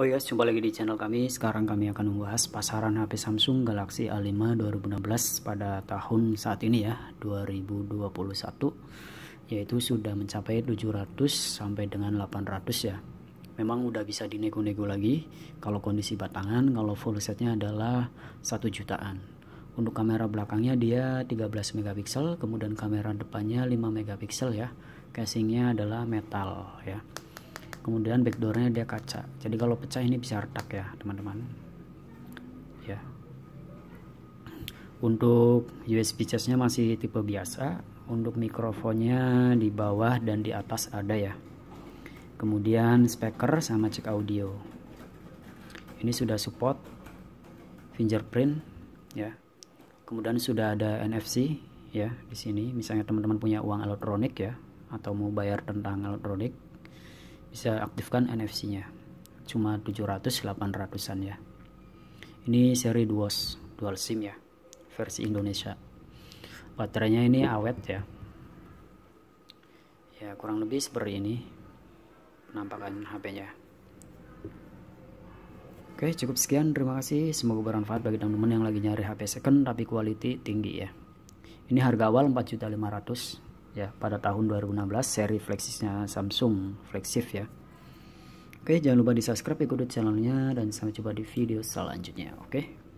Oh ya, yes, jumpa lagi di channel kami. Sekarang kami akan membahas pasaran HP Samsung Galaxy A5 2016 pada tahun saat ini ya, 2021 yaitu sudah mencapai 700 sampai dengan 800 ya. Memang udah bisa dinego-nego lagi kalau kondisi batangan, kalau full setnya adalah 1 jutaan. Untuk kamera belakangnya dia 13 megapiksel, kemudian kamera depannya 5 megapiksel ya. Casingnya adalah metal ya kemudian backdoornya dia kaca jadi kalau pecah ini bisa retak ya teman-teman ya untuk USB charge nya masih tipe biasa untuk mikrofonnya di bawah dan di atas ada ya kemudian speaker sama cek audio ini sudah support fingerprint ya kemudian sudah ada NFC ya di sini misalnya teman-teman punya uang elektronik ya atau mau bayar tentang elektronik bisa aktifkan NFC-nya. Cuma 700 800-an ya. Ini seri Duos, dual SIM ya. Versi Indonesia. Baterainya ini awet ya. Ya, kurang lebih seperti ini penampakan HP-nya. Oke, cukup sekian. Terima kasih. Semoga bermanfaat bagi teman-teman yang lagi nyari HP second tapi quality tinggi ya. Ini harga awal 4.500 ya pada tahun 2016 seri flexisnya Samsung flagship ya oke jangan lupa di subscribe ikuti channelnya dan sampai jumpa di video selanjutnya oke